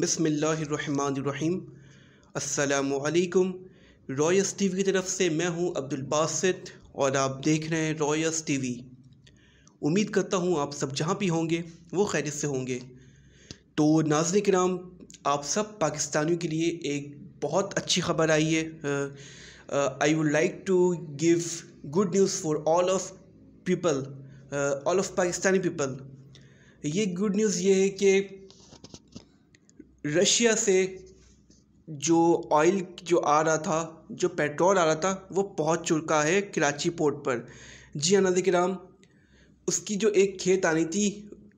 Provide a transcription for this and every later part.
बिसमीम असलकुम Royce TV की तरफ से मैं हूं अब्दुल और आप देख रहे हैं रॉयस टीवी उम्मीद करता हूं आप सब जहां भी होंगे वो खैरियत से होंगे तो नाजन कराम आप सब पाकिस्तानियों के लिए एक बहुत अच्छी खबर आई है I would like to give good news for all of people all of Pakistani people ये गुड न्यूज़ ये है कि रशिया से जो ऑयल जो आ रहा था जो पेट्रोल आ रहा था वो पहुंच चुका है कराची पोर्ट पर जी हाँ नाजिक राम उसकी जो एक खेत आनी थी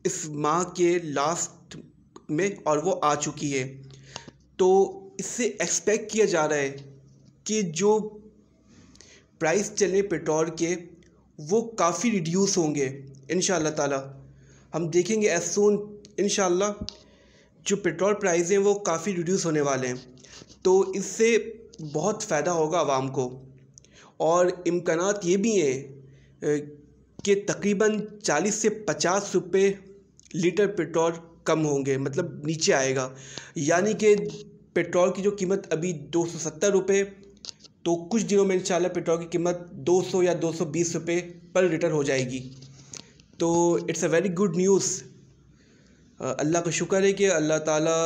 इस माह के लास्ट में और वो आ चुकी है तो इससे एक्सपेक्ट किया जा रहा है कि जो प्राइस चले पेट्रोल के वो काफ़ी रिड्यूस होंगे इन ताला हम देखेंगे एज सोन इनशाला जो पेट्रोल प्राइस हैं वो काफ़ी रिड्यूस होने वाले हैं तो इससे बहुत फ़ायदा होगा आवाम को और इम्कान ये भी हैं कि तकरीबन 40 से 50 रुपये लीटर पेट्रोल कम होंगे मतलब नीचे आएगा यानी कि पेट्रोल की जो कीमत अभी दो सौ सत्तर रुपये तो कुछ दिनों में इन पेट्रोल की कीमत 200 या 220 रुपए पर लीटर हो जाएगी तो it's a very good news अल्लाह का शुक्र है कि अल्लाह ताला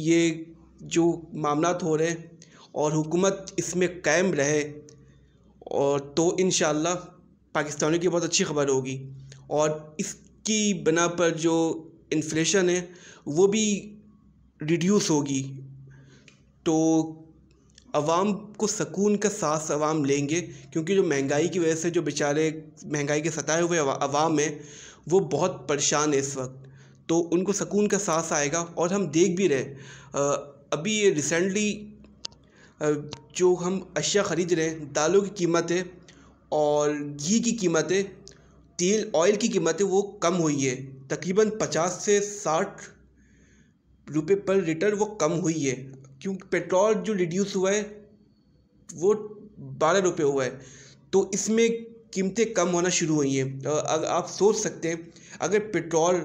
ये जो मामला हो रहे और हुकूमत इसमें कायम रहे और तो इन पाकिस्तानियों की बहुत अच्छी खबर होगी और इसकी बना पर जो इन्फ्लेशन है वो भी रिड्यूस होगी तो आवाम को सकून का सांस आवाम लेंगे क्योंकि जो महंगाई की वजह से जो बेचारे महंगाई के सताए हुए आवाम है वो बहुत परेशान है इस वक्त तो उनको सुकून का सांस आएगा और हम देख भी रहे अभी ये रिसेंटली जो हम अशिया ख़रीद रहे हैं दालों की कीमत है और घी की कीमत है तेल ऑयल की कीमत है वो कम हुई है तकरीबन पचास से साठ रुपये पर लीटर वो कम हुई है क्योंकि पेट्रोल जो रिड्यूस हुआ है वो बारह रुपये हुआ है तो इसमें कीमतें कम होना शुरू हुई हैं अगर आप सोच सकते हैं अगर पेट्रोल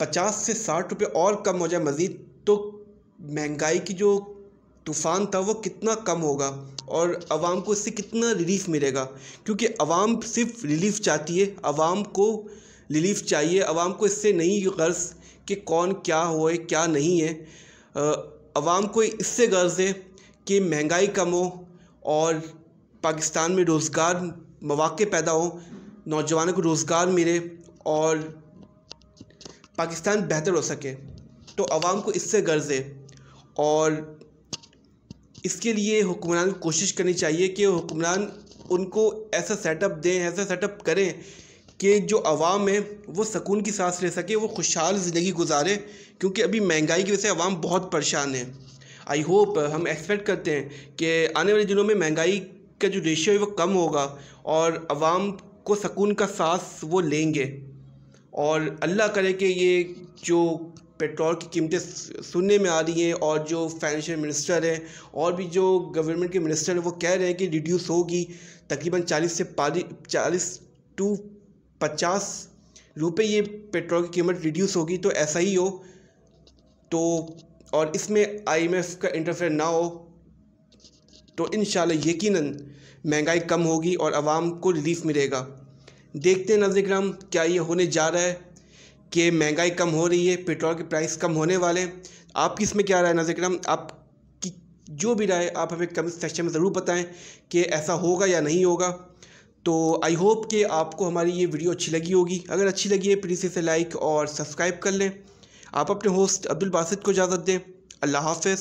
पचास से साठ रुपये और कम हो जाए मज़ीद तो महंगाई की जो तूफ़ान था वो कितना कम होगा और आवाम को इससे कितना रिलीफ़ मिलेगा क्योंकि आवाम सिर्फ रिलीफ़ चाहती है आवाम को रिलीफ़ चाहिए आवाम को इससे नहीं गर्ज कि कौन क्या है क्या नहीं है आवाम को इससे गर्ज है कि महंगाई कम हो और पाकिस्तान में रोज़गार मौाक़े पैदा हो नौजवानों को रोज़गार मिले और पाकिस्तान बेहतर हो सके तो आवाम को इससे गर्ज है और इसके लिए हुक्मरान को कोशिश करनी चाहिए कि हुक्मरान उनको ऐसा सेटअप दें ऐसा सेटअप करें कि जो आवाम है वो सकून की सांस ले सके वो खुशहाल ज़िंदगी गुजारे क्योंकि अभी महंगाई की वजह से आवाम बहुत परेशान है आई होप हम एक्सपेक्ट करते हैं कि आने वाले दिनों में महंगाई का जो रेशियो है वो कम होगा और आवाम को सकून का सांस वो लेंगे और अल्लाह करे कि ये जो पेट्रोल की कीमतें सुनने में आ रही हैं और जो फाइनेंशियल मिनिस्टर हैं और भी जो गवर्नमेंट के मिनिस्टर हैं वो कह रहे हैं कि रिड्यूस होगी तकरीबन चालीस से पाली चालीस टू पचास रुपये ये पेट्रोल की कीमत रिड्यूस होगी तो ऐसा ही हो तो और इसमें आईएमएफ का इंटरफेयर ना हो तो इन यकीनन महंगाई कम होगी और आवाम को रिलीफ मिलेगा देखते हैं नजर ग्राम क्या ये होने जा रहा है कि महंगाई कम हो रही है पेट्रोल के प्राइस कम होने वाले हैं आपकी इसमें क्या राय नजर ग्राम आप की जो भी राय आप हमें कमेंट सेक्शन में ज़रूर बताएं कि ऐसा होगा या नहीं होगा तो आई होप कि आपको हमारी ये वीडियो अच्छी लगी होगी अगर अच्छी लगी है प्लीज़ इसे लाइक और सब्सक्राइब कर लें आप अपने होस्ट अब्दुल बासित को इजाज़त दें अल्लाह हाफ